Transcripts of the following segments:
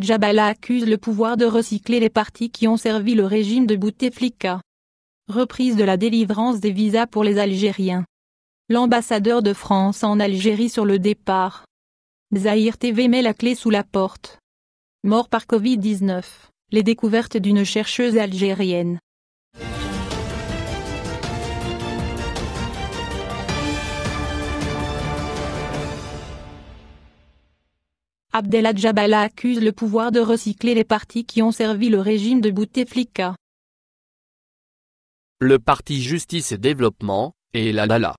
Jabala accuse le pouvoir de recycler les partis qui ont servi le régime de Bouteflika. Reprise de la délivrance des visas pour les Algériens. L'ambassadeur de France en Algérie sur le départ. Zahir TV met la clé sous la porte. Mort par Covid-19, les découvertes d'une chercheuse algérienne. Jabala accuse le pouvoir de recycler les partis qui ont servi le régime de Bouteflika. Le parti Justice et Développement, et la Lala,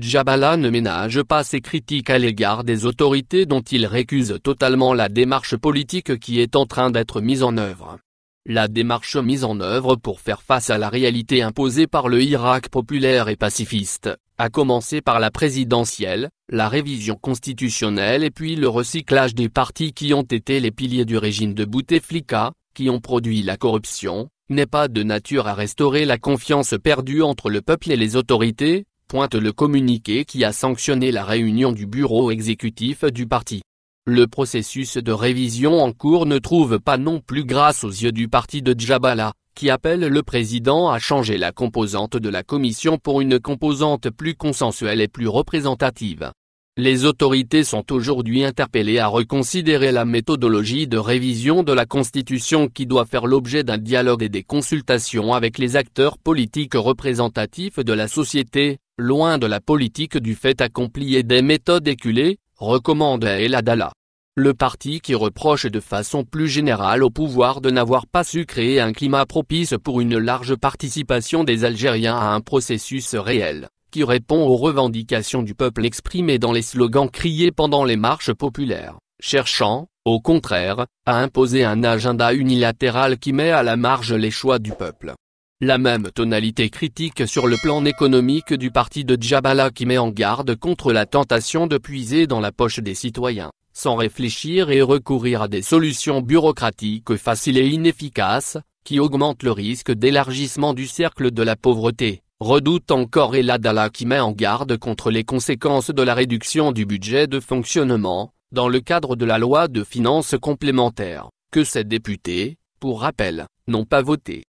Jabala ne ménage pas ses critiques à l'égard des autorités dont il récuse totalement la démarche politique qui est en train d'être mise en œuvre. La démarche mise en œuvre pour faire face à la réalité imposée par le Irak populaire et pacifiste, a commencé par la présidentielle, la révision constitutionnelle et puis le recyclage des partis qui ont été les piliers du régime de Bouteflika, qui ont produit la corruption, n'est pas de nature à restaurer la confiance perdue entre le peuple et les autorités, pointe le communiqué qui a sanctionné la réunion du bureau exécutif du parti. Le processus de révision en cours ne trouve pas non plus grâce aux yeux du parti de Djabala, qui appelle le président à changer la composante de la commission pour une composante plus consensuelle et plus représentative. Les autorités sont aujourd'hui interpellées à reconsidérer la méthodologie de révision de la Constitution qui doit faire l'objet d'un dialogue et des consultations avec les acteurs politiques représentatifs de la société, loin de la politique du fait accompli et des méthodes éculées, recommande El Adala le parti qui reproche de façon plus générale au pouvoir de n'avoir pas su créer un climat propice pour une large participation des Algériens à un processus réel, qui répond aux revendications du peuple exprimées dans les slogans criés pendant les marches populaires, cherchant, au contraire, à imposer un agenda unilatéral qui met à la marge les choix du peuple. La même tonalité critique sur le plan économique du parti de Djabala qui met en garde contre la tentation de puiser dans la poche des citoyens, sans réfléchir et recourir à des solutions bureaucratiques faciles et inefficaces, qui augmentent le risque d'élargissement du cercle de la pauvreté, redoute encore Eladala Adala qui met en garde contre les conséquences de la réduction du budget de fonctionnement, dans le cadre de la loi de finances complémentaires, que ces députés, pour rappel, n'ont pas voté.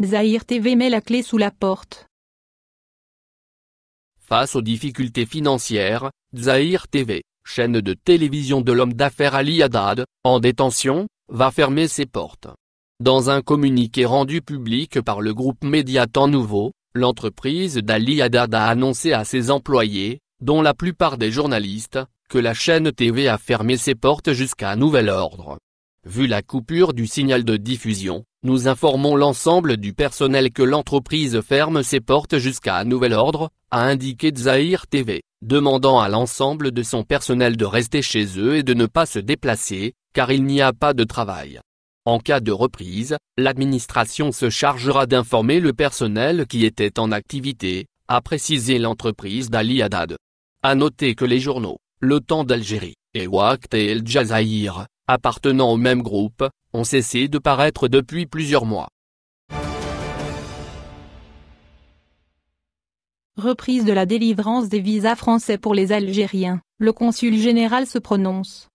Zahir TV met la clé sous la porte. Face aux difficultés financières, Zahir TV, chaîne de télévision de l'homme d'affaires Ali Haddad, en détention, va fermer ses portes. Dans un communiqué rendu public par le groupe Média Temps Nouveau, l'entreprise d'Ali Haddad a annoncé à ses employés, dont la plupart des journalistes, que la chaîne TV a fermé ses portes jusqu'à nouvel ordre. Vu la coupure du signal de diffusion, nous informons l'ensemble du personnel que l'entreprise ferme ses portes jusqu'à nouvel ordre, a indiqué Zahir TV, demandant à l'ensemble de son personnel de rester chez eux et de ne pas se déplacer, car il n'y a pas de travail. En cas de reprise, l'administration se chargera d'informer le personnel qui était en activité, a précisé l'entreprise d'Ali Haddad. À noter que les journaux, Le Temps d'Algérie, et Waqt et El appartenant au même groupe, ont cessé de paraître depuis plusieurs mois. Reprise de la délivrance des visas français pour les Algériens, le consul général se prononce.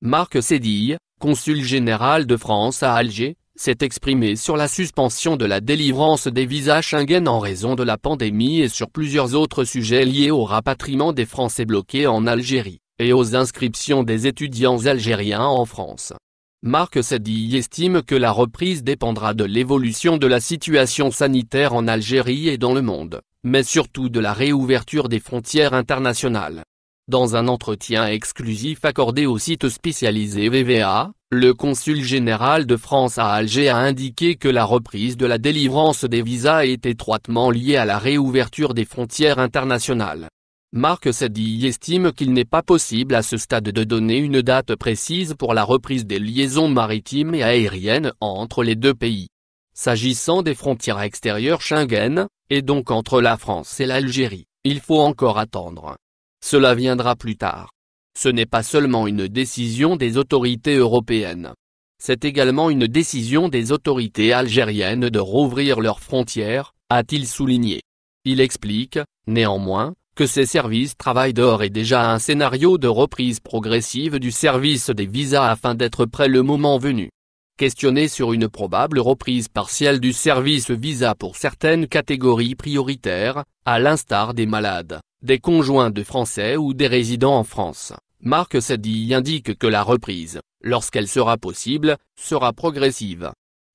Marc Sédille, consul général de France à Alger, s'est exprimé sur la suspension de la délivrance des visas Schengen en raison de la pandémie et sur plusieurs autres sujets liés au rapatriement des Français bloqués en Algérie et aux inscriptions des étudiants algériens en France. Marc Sedi estime que la reprise dépendra de l'évolution de la situation sanitaire en Algérie et dans le monde, mais surtout de la réouverture des frontières internationales. Dans un entretien exclusif accordé au site spécialisé VVA, le consul général de France à Alger a indiqué que la reprise de la délivrance des visas est étroitement liée à la réouverture des frontières internationales. Marc Sadi estime qu'il n'est pas possible à ce stade de donner une date précise pour la reprise des liaisons maritimes et aériennes entre les deux pays. S'agissant des frontières extérieures Schengen, et donc entre la France et l'Algérie, il faut encore attendre. Cela viendra plus tard. Ce n'est pas seulement une décision des autorités européennes. C'est également une décision des autorités algériennes de rouvrir leurs frontières, a-t-il souligné. Il explique, néanmoins, que ces services travaillent d'or et déjà un scénario de reprise progressive du service des visas afin d'être prêt le moment venu. Questionné sur une probable reprise partielle du service visa pour certaines catégories prioritaires, à l'instar des malades, des conjoints de Français ou des résidents en France, Marc Sedi indique que la reprise, lorsqu'elle sera possible, sera progressive.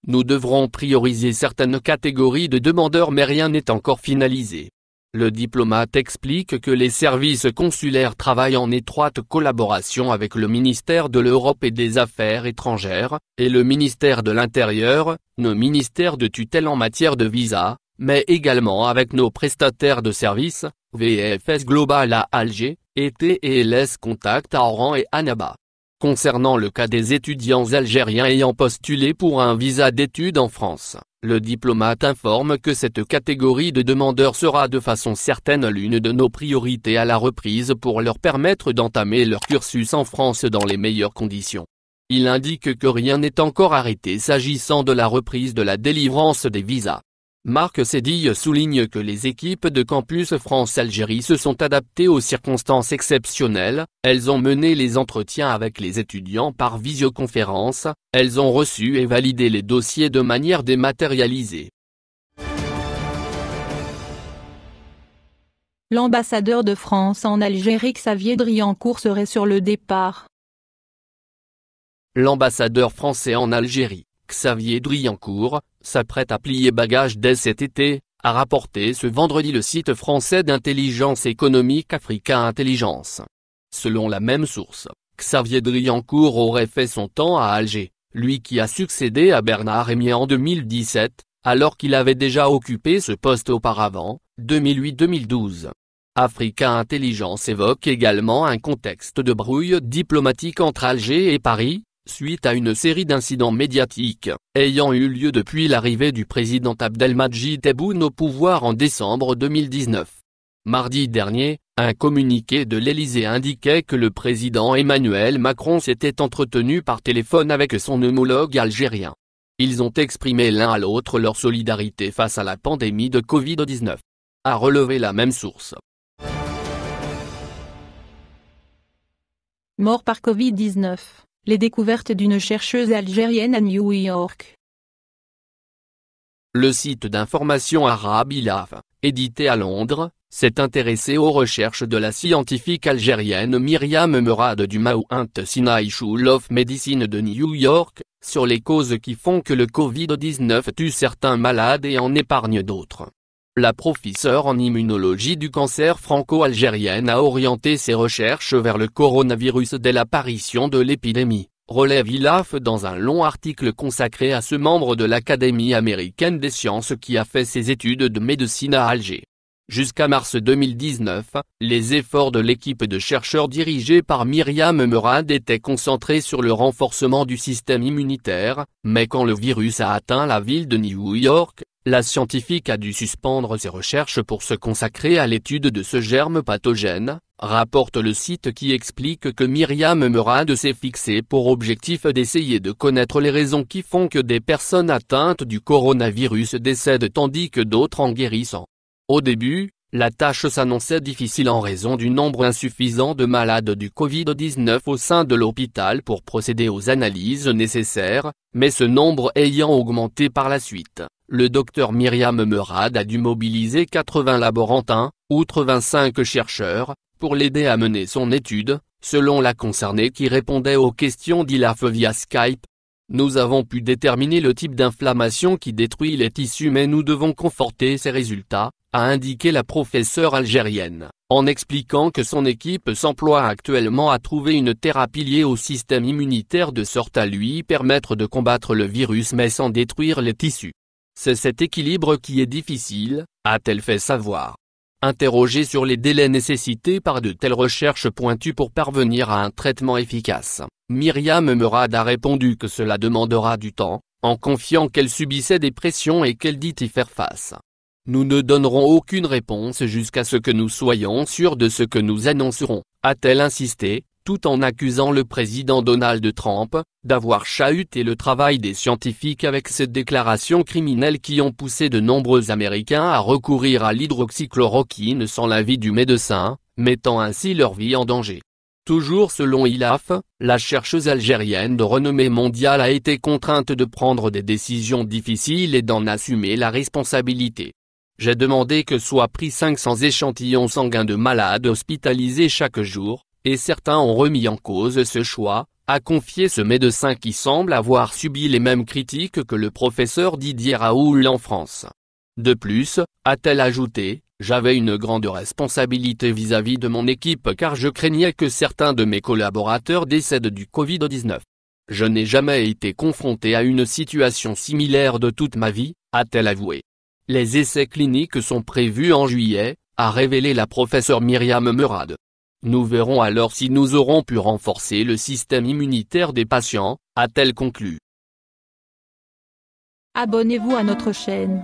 Nous devrons prioriser certaines catégories de demandeurs mais rien n'est encore finalisé. Le diplomate explique que les services consulaires travaillent en étroite collaboration avec le ministère de l'Europe et des Affaires étrangères, et le ministère de l'Intérieur, nos ministères de tutelle en matière de visa, mais également avec nos prestataires de services, VFS Global à Alger, e et TLS Contact à Oran et Annaba. Concernant le cas des étudiants algériens ayant postulé pour un visa d'études en France, le diplomate informe que cette catégorie de demandeurs sera de façon certaine l'une de nos priorités à la reprise pour leur permettre d'entamer leur cursus en France dans les meilleures conditions. Il indique que rien n'est encore arrêté s'agissant de la reprise de la délivrance des visas. Marc Sédille souligne que les équipes de Campus France-Algérie se sont adaptées aux circonstances exceptionnelles, elles ont mené les entretiens avec les étudiants par visioconférence, elles ont reçu et validé les dossiers de manière dématérialisée. L'ambassadeur de France en Algérie Xavier Driancourt serait sur le départ. L'ambassadeur français en Algérie, Xavier Driancourt, s'apprête à plier bagage dès cet été, a rapporté ce vendredi le site français d'intelligence économique Africa Intelligence. Selon la même source, Xavier Driancourt aurait fait son temps à Alger, lui qui a succédé à Bernard Rémy en 2017, alors qu'il avait déjà occupé ce poste auparavant, 2008-2012. Africa Intelligence évoque également un contexte de brouille diplomatique entre Alger et Paris, suite à une série d'incidents médiatiques, ayant eu lieu depuis l'arrivée du président Abdelmadjid Tebboune au pouvoir en décembre 2019. Mardi dernier, un communiqué de l'Élysée indiquait que le président Emmanuel Macron s'était entretenu par téléphone avec son homologue algérien. Ils ont exprimé l'un à l'autre leur solidarité face à la pandémie de Covid-19. A relevé la même source. Mort par Covid-19 les découvertes d'une chercheuse algérienne à New York. Le site d'information arabe édité à Londres, s'est intéressé aux recherches de la scientifique algérienne Myriam Murad du Mount Sinai School of Medicine de New York, sur les causes qui font que le Covid-19 tue certains malades et en épargne d'autres. La professeure en immunologie du cancer franco-algérienne a orienté ses recherches vers le coronavirus dès l'apparition de l'épidémie, relève Ilaf dans un long article consacré à ce membre de l'Académie américaine des sciences qui a fait ses études de médecine à Alger. Jusqu'à mars 2019, les efforts de l'équipe de chercheurs dirigée par Myriam Murad étaient concentrés sur le renforcement du système immunitaire, mais quand le virus a atteint la ville de New York, la scientifique a dû suspendre ses recherches pour se consacrer à l'étude de ce germe pathogène, rapporte le site qui explique que Myriam de s'est fixée pour objectif d'essayer de connaître les raisons qui font que des personnes atteintes du coronavirus décèdent tandis que d'autres en guérissent. Au début, la tâche s'annonçait difficile en raison du nombre insuffisant de malades du Covid-19 au sein de l'hôpital pour procéder aux analyses nécessaires, mais ce nombre ayant augmenté par la suite, le docteur Myriam Murad a dû mobiliser 80 laborantins, outre 25 chercheurs, pour l'aider à mener son étude, selon la concernée qui répondait aux questions d'Ilaf via Skype, nous avons pu déterminer le type d'inflammation qui détruit les tissus mais nous devons conforter ces résultats, a indiqué la professeure algérienne, en expliquant que son équipe s'emploie actuellement à trouver une thérapie liée au système immunitaire de sorte à lui permettre de combattre le virus mais sans détruire les tissus. C'est cet équilibre qui est difficile, a-t-elle fait savoir. Interrogée sur les délais nécessités par de telles recherches pointues pour parvenir à un traitement efficace, Myriam Murad a répondu que cela demandera du temps, en confiant qu'elle subissait des pressions et qu'elle dit y faire face. Nous ne donnerons aucune réponse jusqu'à ce que nous soyons sûrs de ce que nous annoncerons, a-t-elle insisté, tout en accusant le président Donald Trump d'avoir chahuté le travail des scientifiques avec cette déclarations criminelles qui ont poussé de nombreux Américains à recourir à l'hydroxychloroquine sans l'avis du médecin, mettant ainsi leur vie en danger. Toujours selon Ilaf, la chercheuse algérienne de renommée mondiale a été contrainte de prendre des décisions difficiles et d'en assumer la responsabilité. J'ai demandé que soient pris 500 échantillons sanguins de malades hospitalisés chaque jour, et certains ont remis en cause ce choix, a confié ce médecin qui semble avoir subi les mêmes critiques que le professeur Didier Raoul en France. De plus, a-t-elle ajouté, j'avais une grande responsabilité vis-à-vis de mon équipe car je craignais que certains de mes collaborateurs décèdent du Covid-19. Je n'ai jamais été confronté à une situation similaire de toute ma vie, a-t-elle avoué. Les essais cliniques sont prévus en juillet, a révélé la professeure Myriam Murad. Nous verrons alors si nous aurons pu renforcer le système immunitaire des patients, a-t-elle conclu. Abonnez-vous à notre chaîne.